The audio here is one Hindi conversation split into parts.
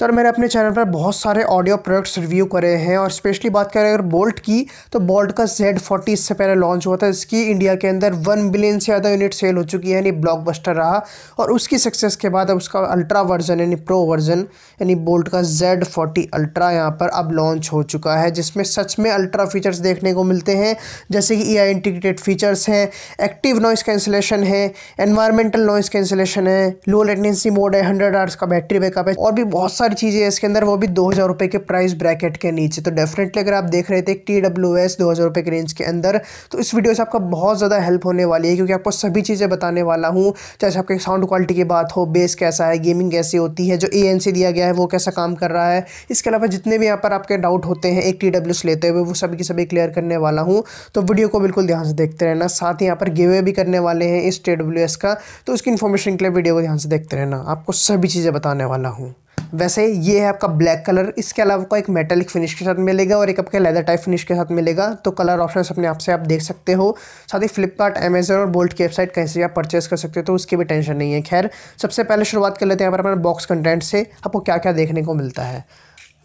तो मैंने अपने चैनल पर बहुत सारे ऑडियो प्रोडक्ट्स रिव्यू करे हैं और स्पेशली बात करें अगर बोल्ट की तो बोल्ट का जेड फोर्टी इससे पहले लॉन्च हुआ था इसकी इंडिया के अंदर वन बिलियन से ज़्यादा यूनिट सेल हो चुकी है यानी ब्लॉकबस्टर रहा और उसकी सक्सेस के बाद अब उसका अल्ट्रा वर्जन यानी प्रो वर्जन यानी बोल्ट का जेड फोर्टी अल्ट्रा यहाँ पर अब लॉन्च हो चुका है जिसमें सच में अल्ट्रा फीचर्स देखने को मिलते हैं जैसे कि आई इंटीग्रेटेड फीचर्स हैं एक्टिव नॉइस कैंसिलेशन है एनवायरमेंटल नॉइस कैंसिलेशन है लो लेटेंसी मोड है हंड्रेड आर्स का बैटरी बैकअप है और भी बहुत सारी चीज़ें इसके अंदर वो भी दो हज़ार रुपये के प्राइस ब्रैकेट के नीचे तो डेफिनेटली अगर आप देख रहे थे टी डब्ल्यू एस दो हज़ार रुपये के रेंज के अंदर तो इस वीडियो से आपका बहुत ज़्यादा हेल्प होने वाली है क्योंकि आपको सभी चीज़ें बताने वाला हूँ चाहे आपके साउंड क्वालिटी की बात हो बेस कैसा है गेमिंग कैसी होती है जो ए दिया गया है वो कैसा काम कर रहा है इसके अलावा जितने भी यहाँ पर आपके डाउट होते हैं एक टी लेते हुए वो सभी की सभी क्लियर करने वाला हूँ तो वीडियो को बिल्कुल ध्यान से देखते रहना साथ ही यहाँ पर गिवे भी करने वाले हैं इस टी का तो उसकी इन्फॉर्मेशन के लिए वीडियो को ध्यान से देखते रहना आपको सभी चीज़ें बताने वाला हूँ वैसे ये है आपका ब्लैक कलर इसके अलावा आपको एक मेटेलिक फिनिश के साथ मिलेगा और एक आपके लेदर टाइप फिनिश के साथ मिलेगा तो कलर ऑप्शन अपने आप से आप देख सकते हो साथ ही फ्लिपकार्ट अमेजन और बोल्ट की वेबसाइट कहीं से आप परचेज कर सकते हो तो उसकी भी टेंशन नहीं है खैर सबसे पहले शुरुआत कर लेते हैं यहाँ पर अपने बॉक्स कंटेंट से आपको क्या क्या देखने को मिलता है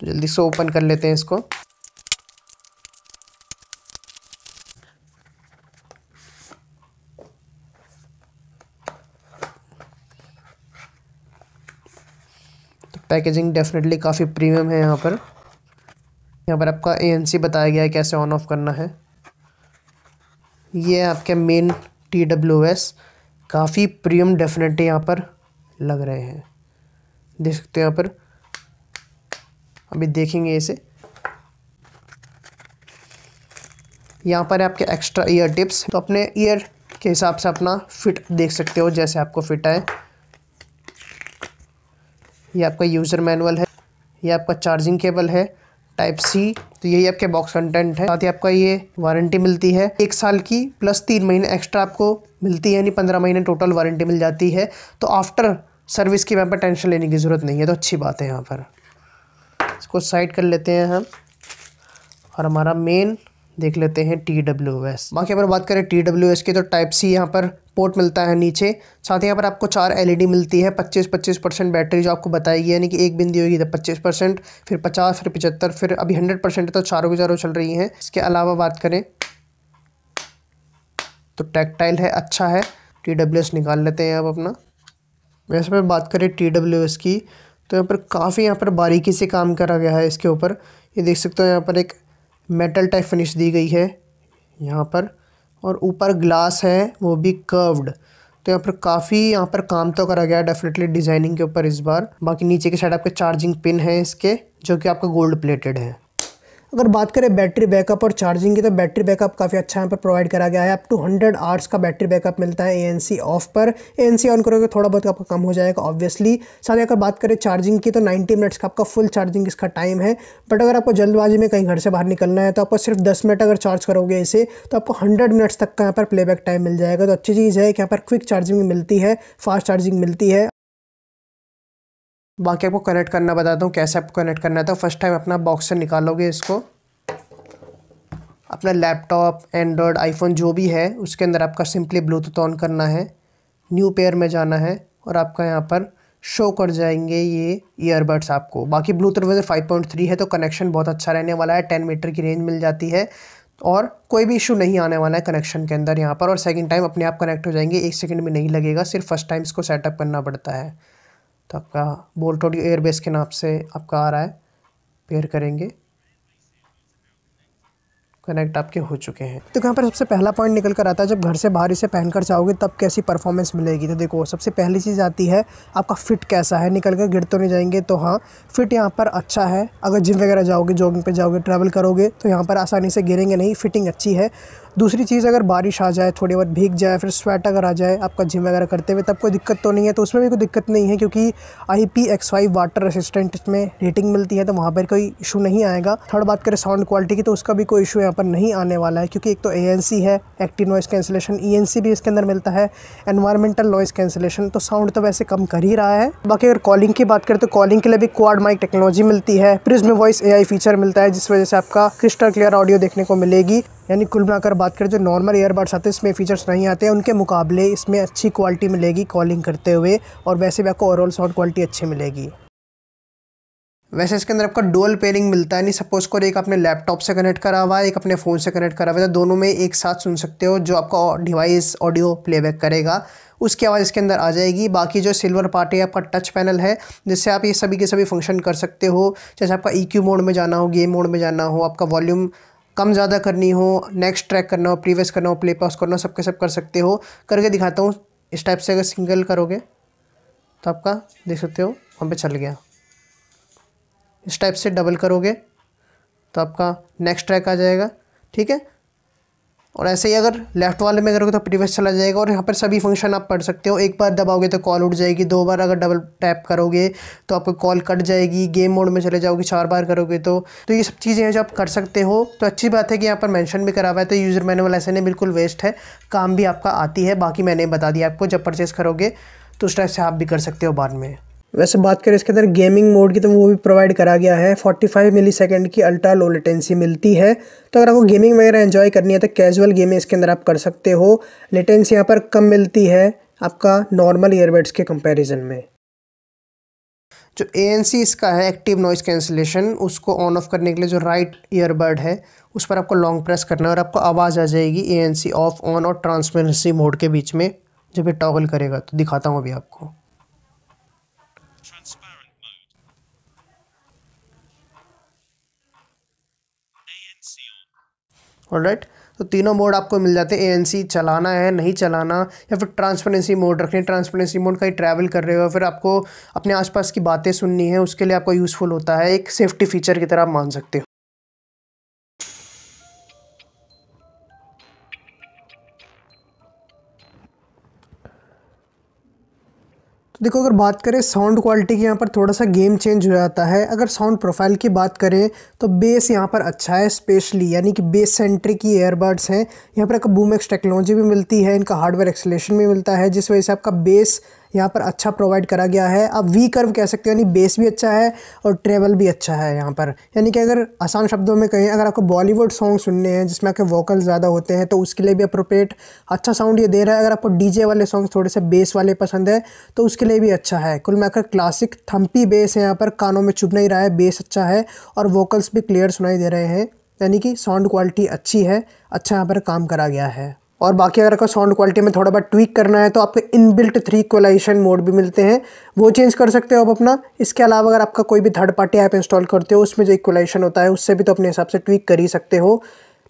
जल्दी से ओपन कर लेते हैं इसको पैकेजिंग डेफिनेटली काफ़ी प्रीमियम है यहाँ पर यहाँ पर आपका एएनसी बताया गया है कैसे ऑन ऑफ करना है ये आपके मेन टी काफ़ी प्रीमियम डेफिनेटली यहाँ पर लग रहे हैं देख सकते हो यहाँ पर अभी देखेंगे इसे यहाँ पर आपके एक्स्ट्रा ईयर टिप्स तो अपने ईयर के हिसाब से अपना फिट देख सकते हो जैसे आपको फिट आए ये आपका यूज़र मैनुअल है ये आपका चार्जिंग केबल है टाइप सी तो यही आपके बॉक्स कंटेंट है साथ ही आपका ये वारंटी मिलती है एक साल की प्लस तीन महीने एक्स्ट्रा आपको मिलती है यानी पंद्रह महीने टोटल वारंटी मिल जाती है तो आफ्टर सर्विस की वहाँ पर टेंशन लेने की ज़रूरत नहीं है तो अच्छी बात है यहाँ पर इसको साइड कर लेते हैं हम और हमारा मेन देख लेते हैं टी डब्ल्यू एस बाकी अगर बात करें टी डब्ल्यू एस की तो टाइप सी यहाँ पर पोर्ट मिलता है नीचे साथ ही यहाँ पर आपको चार एलईडी e मिलती है 25 25 परसेंट बैटरी जो आपको बताई गई यानी कि एक बिंदी होगी तो 25 परसेंट फिर 50 फिर पचहत्तर फिर अभी 100 परसेंट तो चारों की चारों चल रही हैं इसके अलावा बात करें तो टैक्टाइल है अच्छा है टी डब्ल्यू एस निकाल लेते हैं आप अपना वैसे अगर बात करें टी डब्ल्यू एस की तो यहाँ पर काफ़ी यहाँ पर बारीकी से काम करा गया है इसके ऊपर ये देख सकते हो यहाँ पर एक मेटल टाइप फिनिश दी गई है यहाँ पर और ऊपर ग्लास है वो भी कर्व्ड तो यहाँ पर काफ़ी यहाँ पर काम तो करा गया है डेफिनेटली डिज़ाइनिंग के ऊपर इस बार बाकी नीचे के साइड आपके चार्जिंग पिन है इसके जो कि आपका गोल्ड प्लेटेड है अगर बात करें बैटरी बैकअप और चार्जिंग की तो बैटरी बैकअप काफ़ी अच्छा यहाँ पर प्रोवाइड करा गया है अप टू हंड्रेड आर्स का बैटरी बैकअप मिलता है ए ऑफ पर ए ऑन करोगे थोड़ा बहुत आपका कम हो जाएगा ऑब्वियसली साथ ही अगर बात करें चार्जिंग की तो 90 मिनट्स का आपका फुल चार्जिंग इसका टाइम है बट अगर आपको जल्दबाजी में कहीं घर से बाहर निकलना है तो आपको सिर्फ दस मिनट अगर चार्ज करोगे इसे तो आपको हंड्रेड मिनट्स तक का यहाँ पर प्लेबैक टाइम मिल जाएगा तो अच्छी चीज़ है कि यहाँ पर क्विक चार्जिंग मिलती है फास्ट चार्जिंग मिलती है बाकी आपको कनेक्ट करना बताता हूँ कैसे आपको कनेक्ट करना था फर्स्ट टाइम अपना बॉक्स से निकालोगे इसको अपना लैपटॉप एंड्रॉयड आईफोन जो भी है उसके अंदर आपका सिंपली ब्लूटूथ ऑन करना है न्यू पेयर में जाना है और आपका यहाँ पर शो कर जाएंगे ये ईयरबड्स आपको बाकी Bluetooth version five point three है तो कनेक्शन बहुत अच्छा रहने वाला है टेन मीटर की रेंज मिल जाती है और कोई भी इशू नहीं आने वाला है कनेक्शन के अंदर यहाँ पर और सेकेंड टाइम अपने आप कनेक्ट हो जाएंगे एक सेकेंड में नहीं लगेगा सिर्फ फर्स्ट टाइम इसको सेटअप करना पड़ता है तो आपका बोल्ट ऑडियो एयरबेस के नाम से आपका आ रहा है पेयर करेंगे कनेक्ट आपके हो चुके हैं तो यहाँ पर सबसे पहला पॉइंट निकल कर आता है जब घर से बाहर इसे पहन कर जाओगे तब कैसी परफॉर्मेंस मिलेगी तो देखो सबसे पहली चीज़ आती है आपका फिट कैसा है निकल कर गिर तो नहीं जाएंगे तो हाँ फिट यहाँ पर अच्छा है अगर जिम वगैरह जाओगे जॉगिंग पे जाओगे ट्रैवल करोगे तो यहाँ पर आसानी से गिरेंगे नहीं फिटिंग अच्छी है दूसरी चीज़ अगर बारिश आ जाए थोड़ी बहुत भीग जाए फिर स्वेट अगर आ जाए आपका जिम वगैरह करते हुए तब कोई दिक्कत तो नहीं है तो उसमें भी कोई दिक्कत नहीं है क्योंकि I P X five water resistant इसमें रेटिंग मिलती है तो वहाँ पर कोई इशू नहीं आएगा थर्ड बात करें साउंड क्वालिटी की तो उसका भी कोई इशू यहाँ पर नहीं आने वाला है क्योंकि एक तो ए है एक्टिव नॉइस कैंसिलेशन ई भी इसके अंदर मिलता है एनवायरमेंटल नॉइस कैंसिलेशन तो साउंड तो वैसे कम कर ही रहा है बाकी अगर कॉलिंग की बात करें तो कॉलिंग के लिए भी क्वाड माइक टेक्नोलॉजी मिलती है प्रिज्म वॉइस एआई फीचर मिलता है जिस वजह से आपका क्रिस्टल क्लियर ऑडियो देखने को मिलेगी यानी कुल मिलाकर बात करें जो नॉर्मल ईयरबड्स आते हैं इसमें फ़ीचर्स नहीं आते हैं उनके मुकाबले इसमें अच्छी क्वालिटी मिलेगी कॉलिंग करते हुए और वैसे भी आपको ओवरऑल साउंड क्वालिटी अच्छी मिलेगी वैसे इसके अंदर आपका डुअल पेयरिंग मिलता है नहीं सपोज करो एक अपने लैपटॉप से कनेक्ट करा हुआ है एक अपने फ़ोन से कनेक्ट करा हुआ है तो दोनों में एक साथ सुन सकते हो जो आपका डिवाइस ऑडियो प्लेबैक करेगा उसकी आवाज़ इसके अंदर आ जाएगी बाकी जो सिल्वर पार्ट है आपका टच पैनल है जिससे आप ये सभी के सभी फंक्शन कर सकते हो जैसे आपका ई e मोड में जाना हो गेम मोड में जाना हो आपका वॉल्यूम कम ज़्यादा करनी हो नेक्स्ट ट्रैक करना हो प्रीवियस करना हो प्ले पॉज करना हो सबके सब कर सकते हो करके दिखाता हूँ इस टाइप से अगर सिंगल करोगे तो आपका देख सकते हो वहाँ पे चल गया इस टाइप से डबल करोगे तो आपका नेक्स्ट ट्रैक आ जाएगा ठीक है और ऐसे ही अगर लेफ्ट वाले में करोगे तो प्रीवियस चला जाएगा और यहाँ पर सभी फंक्शन आप पढ़ सकते हो एक बार दबाओगे तो कॉल उठ जाएगी दो बार अगर डबल टैप करोगे तो आपको कॉल कट जाएगी गेम मोड में चले जाओगे चार बार करोगे तो तो ये सब चीज़ें हैं जो आप कर सकते हो तो अच्छी बात है कि यहाँ पर मैंशन भी करा हुआ है तो यूज़र मैनुअल ऐसे नहीं बिल्कुल वेस्ट है काम भी आपका आती है बाकी मैंने बता दिया आपको जब परचेस करोगे तो उस टाइप से आप भी कर सकते हो बाद में वैसे बात करें इसके अंदर गेमिंग मोड की तो वो भी प्रोवाइड करा गया है 45 मिली सेकेंड की अल्ट्रा लो लेटेंसी मिलती है तो अगर आपको गेमिंग वगैरह एंजॉय करनी है तो कैजुअल गेमिंग इसके अंदर आप कर सकते हो लेटेंसी यहाँ पर कम मिलती है आपका नॉर्मल ईयरबड्स के कंपेरिजन में जो ए इसका है एक्टिव नॉइज़ कैंसिलेशन उसको ऑन ऑफ करने के लिए जो राइट ईयरबड है उस पर आपको लॉन्ग प्रेस करना है और आपको आवाज़ आ जाएगी ए ऑफ ऑन और ट्रांसपेरेंसी मोड के बीच में जब ये टॉगल करेगा तो दिखाता हूँ अभी आपको ऑल राइट तो तीनों मोड आपको मिल जाते हैं एएनसी चलाना है नहीं चलाना या फिर ट्रांसपेरेंसी मोड रखनी है ट्रांसपेरेंसी मोड कहीं ट्रैवल कर रहे हो फिर आपको अपने आसपास की बातें सुननी है उसके लिए आपको यूज़फुल होता है एक सेफ्टी फीचर की तरह आप मान सकते हो तो देखो अगर बात करें साउंड क्वालिटी की यहाँ पर थोड़ा सा गेम चेंज हो जाता है अगर साउंड प्रोफाइल की बात करें तो बेस यहाँ पर अच्छा है स्पेशली यानी कि बेस सेंट्रिक की एयरबड्स हैं यहाँ पर आपको बूमेक्स टेक्नोलॉजी भी मिलती है इनका हार्डवेयर एक्सलेशन भी मिलता है जिस वजह से आपका बेस यहाँ पर अच्छा प्रोवाइड करा गया है आप वी कर्व कह सकते हो यानी बेस भी अच्छा है और ट्रेवल भी अच्छा है यहाँ पर यानी कि अगर आसान शब्दों में कहें अगर आपको बॉलीवुड सॉन्ग सुनने हैं जिसमें आपके वोकल ज़्यादा होते हैं तो उसके लिए भी अप्रोप्रिएट अच्छा साउंड ये दे रहा है अगर आपको डी वाले सॉन्ग थोड़े से बेस वाले पसंद है तो उसके लिए भी अच्छा है कुल मैं क्लासिक थम्पी बेस है यहाँ पर कानों में चुभ नहीं रहा है बेस अच्छा है और वोकल्स भी क्लियर सुनाई दे रहे हैं यानी कि साउंड क्वालिटी अच्छी है अच्छा यहाँ पर काम करा गया है और बाकी अगर आपको साउंड क्वालिटी में थोड़ा बहुत ट्विक करना है तो आपको इनबिल्ट थ्री इक्वलाइजेशन मोड भी मिलते हैं वो चेंज कर सकते हो आप अपना इसके अलावा अगर आपका कोई भी थर्ड पार्टी ऐप इंस्टॉल करते हो उसमें जो इक्वलाइजेशन होता है उससे भी तो अपने हिसाब से ट्विक कर ही सकते हो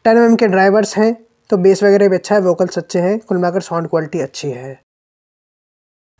टेन एम के ड्राइवर्स हैं तो बेस वगैरह भी अच्छा है वोकल्स अच्छे हैं कुल मिलाकर साउंड क्वालिटी अच्छी है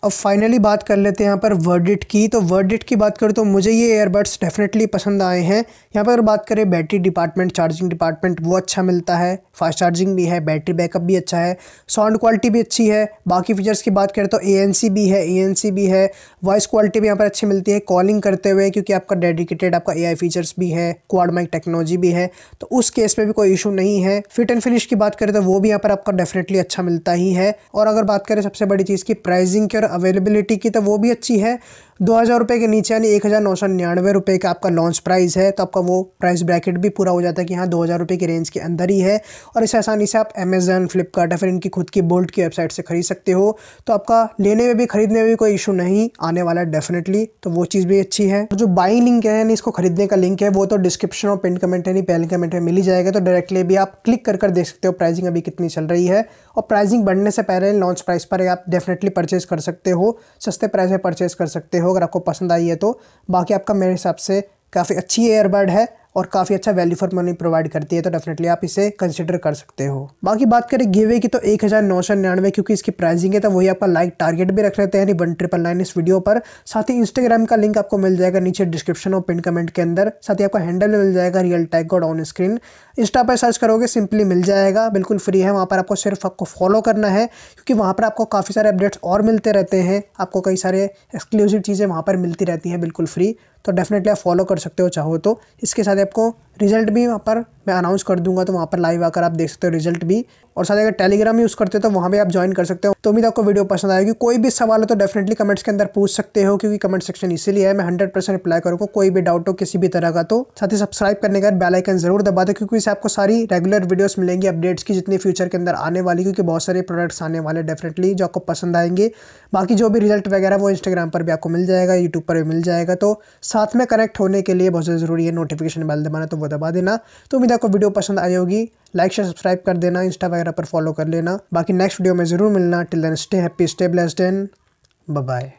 अब फाइनली बात कर लेते हैं यहाँ पर वर्डिट की तो वर्डिट की बात करें तो मुझे ये एयरबड्स डेफिनेटली पसंद आए हैं यहाँ पर बात करें बैटरी डिपार्टमेंट चार्जिंग डिपार्टमेंट वो अच्छा मिलता है फास्ट चार्जिंग भी है बैटरी बैकअप भी अच्छा है साउंड क्वालिटी भी अच्छी है बाकी फीचर्स की बात करें तो ए भी है ए भी है वॉइस क्वालिटी भी यहाँ पर अच्छी मिलती है कॉलिंग करते हुए क्योंकि आपका डेडिकेटेड आपका ए फीचर्स भी है क्वाड माइक टेक्नोलॉजी भी है तो उस केस में भी कोई इशू नहीं है फिट एंड फिनिश की बात करें तो वो भी यहाँ पर आपका डेफिनेटली अच्छा मिलता ही है और अगर बात करें सबसे बड़ी चीज़ की प्राइजिंग की और अवेलेबिलिटी की तो वो भी अच्छी है दो हज़ार रुपये के नीचे यानी एक हज़ार नौ सौ निन्यानवे रुपये का आपका लॉन्च प्राइस है तो आपका वो प्राइस ब्रैकेट भी पूरा हो जाता है कि हाँ दो हज़ार रुपये की रेंज के अंदर ही है और इसे आसानी से आप अमेज़न फ्लिपकार्ट या फिर इनकी खुद की बोल्ट की वेबसाइट से खरीद सकते हो तो आपका लेने में भी खरीदने में भी कोई इशू नहीं आने वाला है डेफिनेटली तो वो चीज़ भी अच्छी है जो बाइंग लिंक है यानी इसको खरीदने का लिंक है वो तो डिस्क्रिप्शन और पिन कमेंट यानी पहले कमेंट में मिल ही जाएगा तो डायरेक्टली भी आप क्लिक कर कर देख सकते हो प्राइसिंग अभी कितनी चल रही है और प्राइसिंग बढ़ने से पहले लॉन्च प्राइस पर आप डेफिनेटली परचेज कर सकते हो सस्ते प्राइस में परचेज कर सकते हो हो अगर आपको पसंद आई है तो बाकी आपका मेरे हिसाब से काफ़ी अच्छी एयरबर्ड है और काफ़ी अच्छा वैल्यू फॉर मनी प्रोवाइड करती है तो डेफिनेटली आप इसे कंसिडर कर सकते हो बाकी बात करें गिवे की तो एक हज़ार नौ सौ निन्यानवे क्योंकि इसकी प्राइसिंग है तो वही आपका लाइक टारगेट भी रख लेते हैं वन ट्रिपल नाइन इस वीडियो पर साथ ही इंस्टाग्राम का लिंक आपको मिल जाएगा नीचे डिस्क्रिप्शन और पिन कमेंट के अंदर साथ ही आपका हैंडल मिल जाएगा रियल टैग और ऑन स्क्रीन इंस्टा पर सर्च करोगे सिंपली मिल जाएगा बिल्कुल फ्री है वहाँ पर आपको सिर्फ आपको फॉलो करना है क्योंकि वहाँ पर आपको काफ़ी सारे अपडेट्स और मिलते रहते हैं आपको कई सारे एक्सक्लूसिव चीज़ें वहाँ पर मिलती रहती हैं बिल्कुल फ्री तो डेफिनेटली आप फॉलो कर सकते हो चाहो तो इसके साथ आपको रिजल्ट भी वहाँ पर मैं अनाउंस कर दूंगा तो वहाँ पर लाइव आकर आप देख सकते हो रिजल्ट भी और साथ अगर टेलीग्राम यूज़ करते हो तो वहाँ भी आप ज्वाइन कर सकते हो तो उम्मीद आपको वीडियो पसंद आएगी कोई भी सवाल हो तो डेफिनेटली कमेंट्स के अंदर पूछ सकते हो क्योंकि कमेंट सेक्शन इसीलिए है मैं हंड्रेड परसेंट रिप्लाई करूँगा कोई भी डाउट हो किसी भी तरह का तो साथ ही सब्सक्राइब करने का बेल आइकन जरूर दबा दें क्योंकि इससे आपको सारी रेगुलर वीडियोस मिलेंगी अपडेट्स की जितनी फ्यूचर के अंदर आने वाली क्योंकि बहुत सारे प्रोडक्ट्स आने वाले डेफिनेटली जो आपको पसंद आएंगे बाकी जो भी रिजल्ट वगैरह वो इंस्टाग्राम पर भी आपको मिल जाएगा यूट्यूब पर भी मिल जाएगा तो साथ में कनेक्ट होने के लिए बहुत ज़रूरी है नोटिफिकेशन बेल दबाना तो को दबा देना तो उम्मीद आपको वीडियो पसंद आई होगी लाइक शेयर सब्सक्राइब कर देना इंस्टा वगैरह पर फॉलो कर लेना बाकी नेक्स्ट वीडियो में ज़रूर मिलना till then stay happy stay blessed and bye